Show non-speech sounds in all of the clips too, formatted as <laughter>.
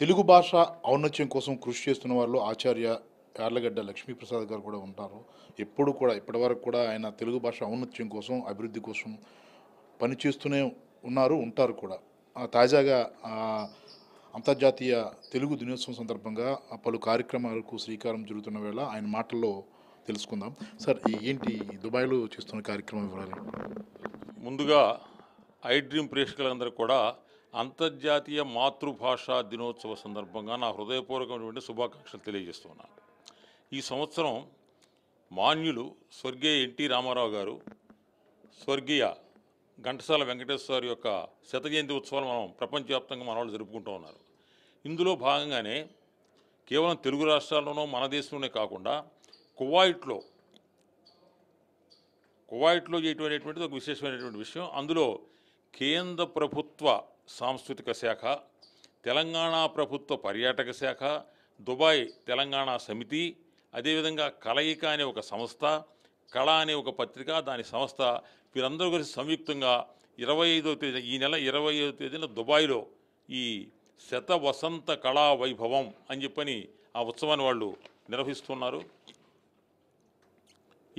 తెలుగు భాష ఔన్నత్యం కోసం కృషి చేస్తున్న వాళ్ళు ఆచార్య యార్లగడ్డ లక్ష్మీప్రసాద్ గారు కూడా ఉంటారు ఎప్పుడు కూడా ఇప్పటివరకు కూడా ఆయన తెలుగు భాష ఔన్నత్యం కోసం అభివృద్ధి కోసం పనిచేస్తూనే ఉన్నారు ఉంటారు కూడా తాజాగా అంతర్జాతీయ తెలుగు దినోత్సవం సందర్భంగా పలు కార్యక్రమాలకు శ్రీకారం జరుగుతున్న వేళ ఆయన మాటల్లో తెలుసుకుందాం సార్ ఏంటి దుబాయ్లో చేస్తున్న కార్యక్రమం ఇవ్వాలి ముందుగా ఐ డ్రీమ్ ప్రేక్షకులందరూ కూడా అంతర్జాతీయ మాతృభాషా దినోత్సవ సందర్భంగా నా హృదయపూర్వకమైనటువంటి శుభాకాంక్షలు తెలియజేస్తున్నాను ఈ సంవత్సరం మాన్యులు స్వర్గీయ ఎన్టీ రామారావు గారు స్వర్గీయ ఘంటసాల వెంకటేశ్వర యొక్క శత జయంతి ఉత్సవాలు మనం ప్రపంచవ్యాప్తంగా మన వాళ్ళు జరుపుకుంటూ ఉన్నారు ఇందులో భాగంగానే కేవలం తెలుగు రాష్ట్రాల్లోనో మన దేశంలోనే కాకుండా కువైట్లో కువైట్లో చేయటమైనటువంటిది ఒక విశేషమైనటువంటి విషయం అందులో కేంద్ర ప్రభుత్వ సాంస్కృతిక శాఖ తెలంగాణ ప్రభుత్వ పర్యాటక శాఖ దుబాయ్ తెలంగాణ సమితి అదేవిధంగా కలయిక అనే ఒక సంస్థ కళ అనే ఒక పత్రిక దాని సంస్థ వీరందరూ కలిసి సంయుక్తంగా ఇరవై ఐదో తేదీ ఈ నెల ఇరవై ఐదో తేదీన దుబాయ్లో ఈ శత వసంత కళా వైభవం అని చెప్పని ఆ ఉత్సవాన్ని వాళ్ళు నిర్వహిస్తున్నారు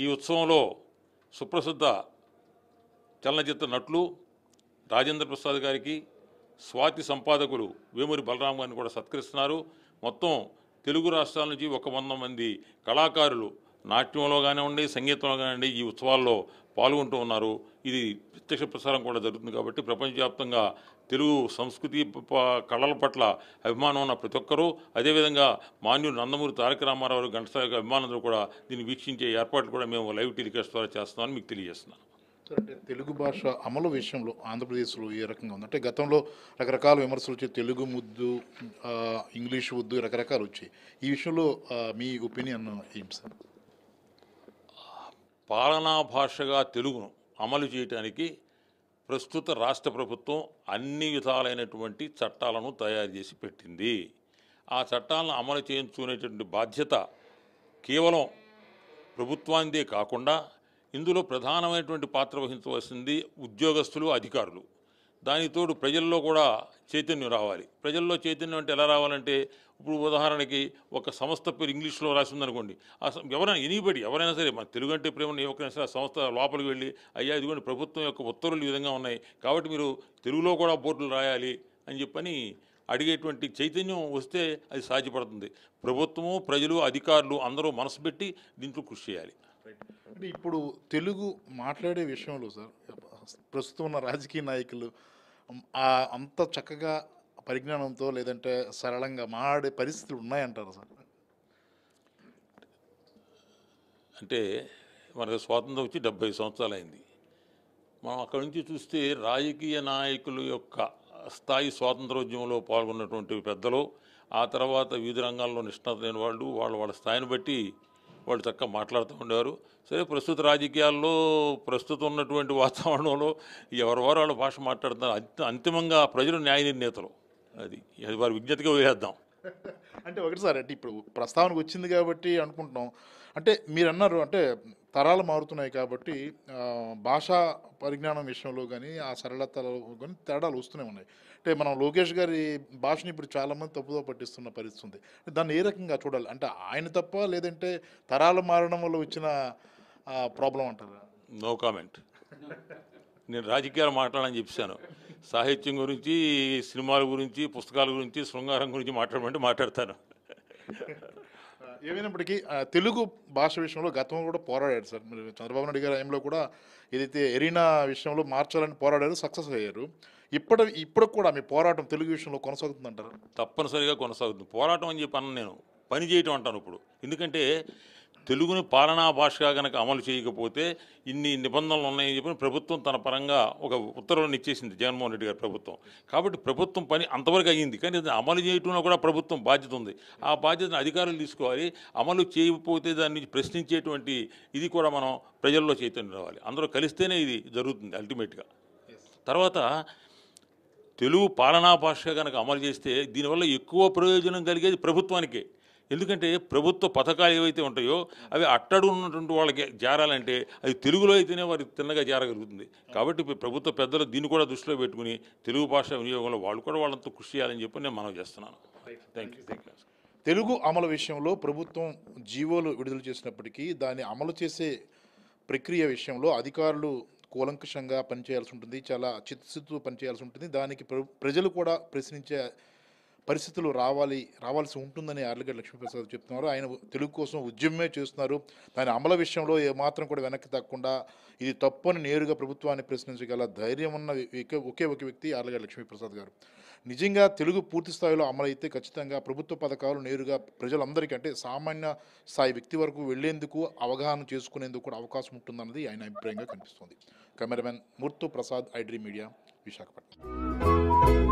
ఈ ఉత్సవంలో సుప్రసిద్ధ చలనచిత్ర నటులు రాజేంద్ర ప్రసాద్ గారికి స్వాతి సంపాదకులు వేమూరి బలరాం గారిని కూడా సత్కరిస్తున్నారు మొత్తం తెలుగు రాష్ట్రాల నుంచి ఒక వంద మంది కళాకారులు నాట్యంలో కానివ్వండి సంగీతంలో కానివ్వండి ఈ ఉత్సవాల్లో పాల్గొంటూ ఉన్నారు ఇది ప్రత్యక్ష ప్రసారం కూడా జరుగుతుంది కాబట్టి ప్రపంచవ్యాప్తంగా తెలుగు సంస్కృతి కళల పట్ల అభిమానం ఉన్న ప్రతి ఒక్కరూ అదేవిధంగా మాన్యుడు నందమూరి తారక రామారావు గంటసాగ అభిమానులు కూడా దీన్ని వీక్షించే ఏర్పాట్లు కూడా మేము లైవ్ టెలికాస్ట్ ద్వారా చేస్తున్నామని మీకు తెలియజేస్తున్నాను అంటే తెలుగు భాష అమలు విషయంలో ఆంధ్రప్రదేశ్లో ఏ రకంగా ఉంది అంటే గతంలో రకరకాల విమర్శలు వచ్చాయి తెలుగు ముద్దు ఇంగ్లీష్ ముద్దు రకరకాలు వచ్చాయి ఈ విషయంలో మీ ఒపీనియన్ ఏం సార్ పాలనా భాషగా తెలుగును అమలు చేయటానికి ప్రస్తుత రాష్ట్ర ప్రభుత్వం అన్ని విధాలైనటువంటి చట్టాలను తయారు చేసి పెట్టింది ఆ చట్టాలను అమలు చేయించుకునేటువంటి బాధ్యత కేవలం ప్రభుత్వానిదే కాకుండా ఇందులో ప్రధానమైనటువంటి పాత్ర వహించవలసింది ఉద్యోగస్తులు అధికారులు దానితోడు ప్రజల్లో కూడా చైతన్యం రావాలి ప్రజల్లో చైతన్యం అంటే ఎలా రావాలంటే ఇప్పుడు ఉదాహరణకి ఒక సంస్థ పేరు ఇంగ్లీష్లో రాసి ఉందనుకోండి ఆ ఎవరైనా ఎనీబడి ఎవరైనా సరే మన తెలుగు అంటే ప్రేమ ఎవరైనా సరే సంస్థ లోపలికి వెళ్ళి అయ్యా ఇదిగోండి ప్రభుత్వం యొక్క ఉత్తర్వులు విధంగా ఉన్నాయి కాబట్టి మీరు తెలుగులో కూడా బోర్డులు రాయాలి అని చెప్పని అడిగేటువంటి చైతన్యం వస్తే అది సాధ్యపడుతుంది ప్రభుత్వము ప్రజలు అధికారులు అందరూ మనసు పెట్టి దీంట్లో కృషి చేయాలి అంటే ఇప్పుడు తెలుగు మాట్లాడే విషయంలో సార్ ప్రస్తుతం ఉన్న రాజకీయ నాయకులు అంత చక్కగా పరిజ్ఞానంతో లేదంటే సరళంగా మాడే పరిస్థితులు ఉన్నాయంటారు సార్ అంటే మనకు స్వాతంత్రం వచ్చి డెబ్బై సంవత్సరాలు అయింది మనం అక్కడి నుంచి చూస్తే రాజకీయ నాయకుల యొక్క స్థాయి స్వాతంత్రోద్యమంలో పాల్గొన్నటువంటి పెద్దలు ఆ తర్వాత వివిధ రంగాల్లో లేని వాళ్ళు వాళ్ళు వాళ్ళ స్థాయిని బట్టి వాళ్ళు చక్కగా మాట్లాడుతూ ఉండేవారు సరే ప్రస్తుత రాజకీయాల్లో ప్రస్తుతం ఉన్నటువంటి వాతావరణంలో ఎవరెవరు వాళ్ళ భాష మాట్లాడుతున్నారు అంతిమంగా ప్రజలు న్యాయ నిర్ణేతలు అది అది వారి విజ్ఞతగా వేసేద్దాం అంటే ఒకటి సార్ అంటే ఇప్పుడు ప్రస్తావనకు వచ్చింది కాబట్టి అనుకుంటున్నాం అంటే మీరు అన్నారు అంటే తరాలు మారుతున్నాయి కాబట్టి భాషా పరిజ్ఞానం విషయంలో కానీ ఆ సరళతలో కానీ తేడాలు వస్తూనే ఉన్నాయి అంటే మనం లోకేష్ గారి భాషని ఇప్పుడు చాలామంది తప్పుదో పట్టిస్తున్న పరిస్థితి ఉంది దాన్ని ఏ రకంగా చూడాలి అంటే ఆయన తప్ప లేదంటే తరాలు మారడం వల్ల వచ్చిన ప్రాబ్లం అంటారా నో కామెంట్ నేను రాజకీయాలు మాట్లాడని చెప్పాను సాహిత్యం గురించి సినిమాల గురించి పుస్తకాల గురించి శృంగారం గురించి మాట్లాడమంటే మాట్లాడతాను <laughs> ఏమైనప్పటికీ తెలుగు భాష విషయంలో గతంలో కూడా పోరాడారు సార్ మీరు చంద్రబాబు నాయుడు గారి టైంలో కూడా ఏదైతే ఎరీనా విషయంలో మార్చాలని పోరాడారు సక్సెస్ అయ్యారు ఇప్పటి ఇప్పుడు కూడా మీ పోరాటం తెలుగు విషయంలో కొనసాగుతుందంటారు తప్పనిసరిగా కొనసాగుతుంది పోరాటం అని చెప్పి అన్న నేను పని చేయటం అంటాను ఇప్పుడు ఎందుకంటే తెలుగుని పాలనా భాషగా కనుక అమలు చేయకపోతే ఇన్ని నిబంధనలు ఉన్నాయని చెప్పి ప్రభుత్వం తన పరంగా ఒక ఉత్తర్వులను ఇచ్చేసింది జగన్మోహన్ రెడ్డి గారి ప్రభుత్వం కాబట్టి ప్రభుత్వం పని అంతవరకు అయ్యింది కానీ అమలు చేయటంలో కూడా ప్రభుత్వం బాధ్యత ఉంది ఆ బాధ్యతను అధికారులు తీసుకోవాలి అమలు చేయకపోతే దాన్ని ప్రశ్నించేటువంటి ఇది కూడా మనం ప్రజల్లో చైతన్యం రావాలి అందరూ కలిస్తేనే ఇది జరుగుతుంది అల్టిమేట్గా తర్వాత తెలుగు పాలనా భాషగా కనుక అమలు చేస్తే దీనివల్ల ఎక్కువ ప్రయోజనం కలిగేది ప్రభుత్వానికే ఎందుకంటే ప్రభుత్వ పథకాలు ఏవైతే ఉంటాయో అవి అట్టడు ఉన్నటువంటి వాళ్ళకి జారాలంటే అది తెలుగులో అయితేనే వారికి తిన్నగా జారగలుగుతుంది కాబట్టి ప్రభుత్వ పెద్దలు దీన్ని కూడా దృష్టిలో పెట్టుకుని తెలుగు భాష వినియోగంలో వాళ్ళు కూడా వాళ్ళంతా కృషి చేయాలని చెప్పి నేను మనం చేస్తున్నాను thank you thank you Telugu అమలు విషయంలో ప్రభుత్వం జీవోలు విడుదల చేసినప్పటికీ దాన్ని అమలు చేసే ప్రక్రియ విషయంలో అధికారులు కూలంకషంగా పనిచేయాల్సి ఉంటుంది చాలా చిత్తశుద్ధితో పనిచేయాల్సి ఉంటుంది దానికి ప్రజలు కూడా ప్రశ్నించే పరిస్థితులు రావాలి రావాల్సి ఉంటుందని ఆర్లగడ్డ లక్ష్మీప్రసాద్ చెప్తున్నారు ఆయన తెలుగు కోసం ఉద్యమమే చేస్తున్నారు దాని అమల విషయంలో ఏమాత్రం కూడా వెనక్కి తగ్గకుండా ఇది తప్పని నేరుగా ప్రభుత్వాన్ని ప్రశ్నించగల ధైర్యం ఉన్న ఒకే ఒక వ్యక్తి ఆర్లగడ్డ లక్ష్మీప్రసాద్ గారు నిజంగా తెలుగు పూర్తి స్థాయిలో అమలైతే ఖచ్చితంగా ప్రభుత్వ పథకాలు నేరుగా ప్రజలందరికీ అంటే సామాన్య స్థాయి వ్యక్తి వరకు వెళ్లేందుకు అవగాహన చేసుకునేందుకు కూడా అవకాశం ఉంటుందన్నది ఆయన అభిప్రాయంగా కనిపిస్తుంది cameraman Murthy Prasad iDream media Visakhapatnam